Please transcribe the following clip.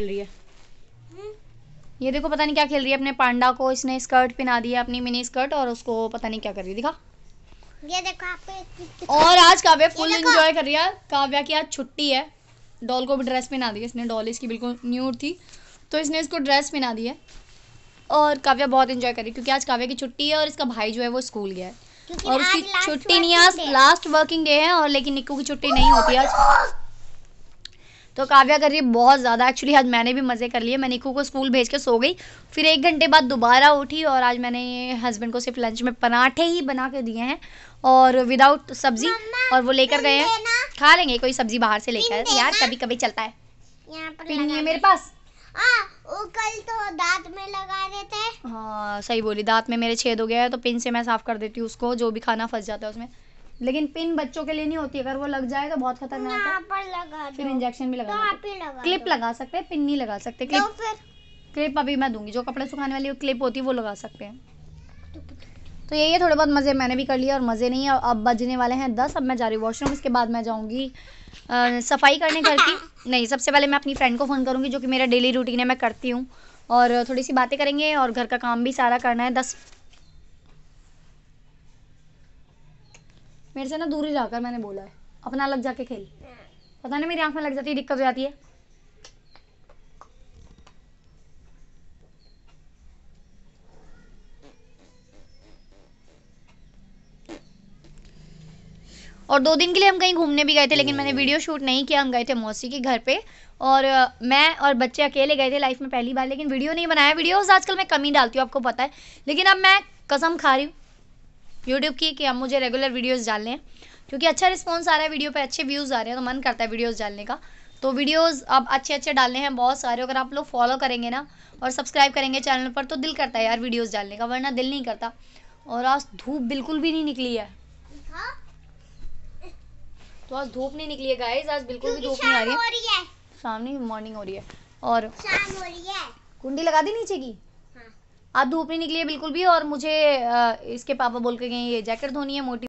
खेल रही है हम्म। ये देखो पता नहीं क्या खेल रही है अपने पांडा को इसने स्कर्ट पहना दिया अपनी मिनी स्कर्ट और उसको पता नहीं क्या कर रही दिखा ये देखो आप और आज काव्या फुल एंजॉय कर रही है काव्या की आज छुट्टी है डॉल को भी ड्रेस पहना दी इसने डॉल इसकी बिल्कुल न्यू थी तो इसने इसको ड्रेस पहना दी है और काव्या बहुत एंजॉय कर रही क्योंकि आज काव्या की छुट्टी है और इसका भाई जो है वो स्कूल गया है और उसकी छुट्टी नहीं आज लास्ट वर्किंग डे है और लेकिन निक्कू की छुट्टी नहीं होती आज तो काव्या कर रही है बहुत ज़्यादा एक्चुअली आज मैंने भी मज़े कर लिए मैं निकू को स्कूल भेज के सो गई फिर एक घंटे बाद दोबारा उठी और आज मैंने हस्बैंड को सिर्फ लंच में पराठे ही बना के दिए हैं और विदाउट सब्जी और वो लेकर गए हैं खा लेंगे कोई सब्जी बाहर से लेकर यार कभी कभी चलता है मेरे पास आ, हाँ, वो कल तो दांत में लगा देते हाँ सही बोली दांत में मेरे छेद हो गया है तो पिन से मैं साफ कर देती हूँ उसको जो भी खाना फंस जाता है उसमें लेकिन पिन बच्चों के लिए नहीं होती अगर वो लग जाए तो बहुत खतरनाक है पर लगा फिर इंजेक्शन भी लगा तो क्लिप लगा सकते हैं पिन नहीं लगा सकते क्लिप क्लिप अभी मैं दूंगी जो कपड़े सुखाने वाली क्लिप होती है वो लगा सकते हैं तो यही है थोड़े बहुत मज़े मैंने भी कर लिए और मज़े नहीं है अब बजने वाले हैं दस अब मैं जा रही हूँ वॉशरूम इसके बाद मैं जाऊँगी सफाई करने घर की नहीं सबसे पहले मैं अपनी फ्रेंड को फ़ोन करूँगी जो कि मेरा डेली रूटीन है मैं करती हूँ और थोड़ी सी बातें करेंगे और घर का काम भी सारा करना है दस मेरे से ना दूर ही जाकर मैंने बोला है अपना अलग जाके खेल पता नहीं मेरी आंख में लग जाती है दिक्कत हो जाती है और दो दिन के लिए हम कहीं घूमने भी गए थे लेकिन मैंने वीडियो शूट नहीं किया हम गए थे मौसी के घर पे और मैं और बच्चे अकेले गए थे लाइफ में पहली बार लेकिन वीडियो नहीं बनाया वीडियोस आजकल मैं कमी डालती हूँ आपको पता है लेकिन अब मैं कसम खा रही हूँ यूट्यूब की कि अब मुझे रेगुलर वीडियोज़ डालने हैं क्योंकि अच्छा रिस्पॉन्स आ रहा है वीडियो पर अच्छे व्यूज़ आ रहे हैं तो मन करता है वीडियोज़ डालने का तो वीडियोज अब अच्छे अच्छे डालने हैं बहुत सारे अगर आप लोग फॉलो करेंगे ना और सब्सक्राइब करेंगे चैनल पर तो दिल करता है यार वीडियोज डालने का वरना दिल नहीं करता और आज धूप बिल्कुल भी नहीं निकली है तो आज धूप नहीं निकली है गाइस आज बिल्कुल भी धूप नहीं आ रही है सामने मॉर्निंग हो रही है और कुंडी लगा दी नीचे की आप धूप नहीं निकलिए बिल्कुल भी और मुझे इसके पापा बोल के गए ये जैकेट धोनी है मोटी